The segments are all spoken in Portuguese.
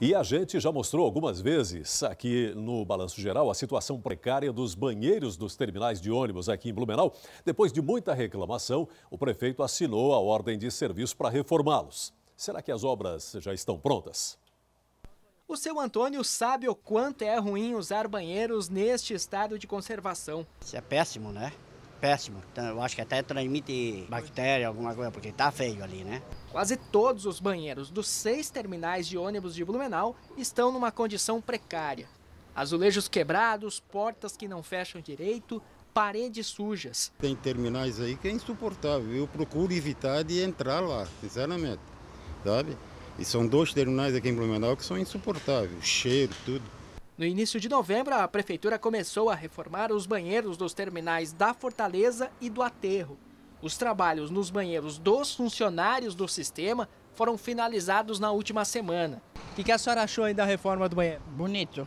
E a gente já mostrou algumas vezes aqui no Balanço Geral a situação precária dos banheiros dos terminais de ônibus aqui em Blumenau. Depois de muita reclamação, o prefeito assinou a ordem de serviço para reformá-los. Será que as obras já estão prontas? O seu Antônio sabe o quanto é ruim usar banheiros neste estado de conservação. Isso é péssimo, né? péssimo. Então, eu acho que até transmite bactéria, alguma coisa, porque tá feio ali, né? Quase todos os banheiros dos seis terminais de ônibus de Blumenau estão numa condição precária. Azulejos quebrados, portas que não fecham direito, paredes sujas. Tem terminais aí que é insuportável. Eu procuro evitar de entrar lá, sinceramente, sabe? E são dois terminais aqui em Blumenau que são insuportáveis, cheiro, tudo. No início de novembro, a prefeitura começou a reformar os banheiros dos terminais da Fortaleza e do Aterro. Os trabalhos nos banheiros dos funcionários do sistema foram finalizados na última semana. O que, a senhora achou aí da reforma do banheiro? Bonito,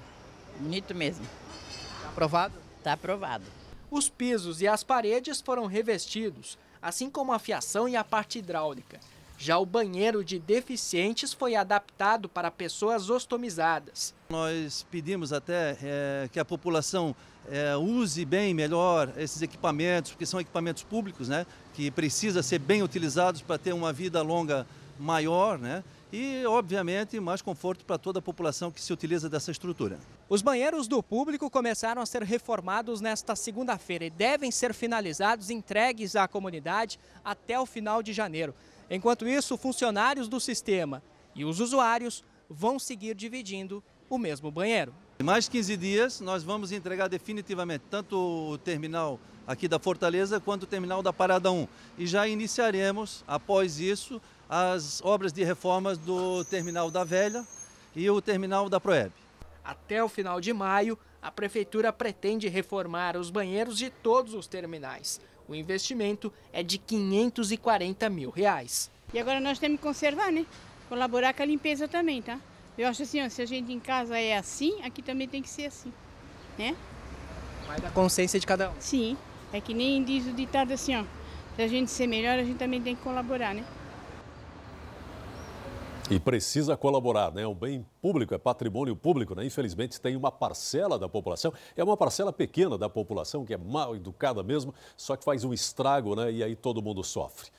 bonito mesmo. Está aprovado? Está aprovado. Os pisos e as paredes foram revestidos, assim como a fiação e a parte hidráulica. Já o banheiro de deficientes foi adaptado para pessoas ostomizadas. Nós pedimos até é, que a população é, use bem melhor esses equipamentos, porque são equipamentos públicos, né, que precisa ser bem utilizados para ter uma vida longa maior, né? e, obviamente, mais conforto para toda a população que se utiliza dessa estrutura. Os banheiros do público começaram a ser reformados nesta segunda-feira e devem ser finalizados, entregues à comunidade até o final de janeiro. Enquanto isso, funcionários do sistema e os usuários vão seguir dividindo o mesmo banheiro. Em mais 15 dias, nós vamos entregar definitivamente tanto o terminal aqui da Fortaleza quanto o terminal da Parada 1. E já iniciaremos, após isso, as obras de reformas do terminal da Velha e o terminal da Proeb. Até o final de maio, a prefeitura pretende reformar os banheiros de todos os terminais. O investimento é de 540 mil reais. E agora nós temos que conservar, né? Colaborar com a limpeza também, tá? Eu acho assim, ó, se a gente em casa é assim, aqui também tem que ser assim, né? Vai da consciência de cada um. Sim, é que nem diz o ditado assim, ó. Se a gente ser melhor, a gente também tem que colaborar, né? E precisa colaborar, né? O bem público é patrimônio público, né? Infelizmente tem uma parcela da população, é uma parcela pequena da população que é mal educada mesmo, só que faz um estrago, né? E aí todo mundo sofre.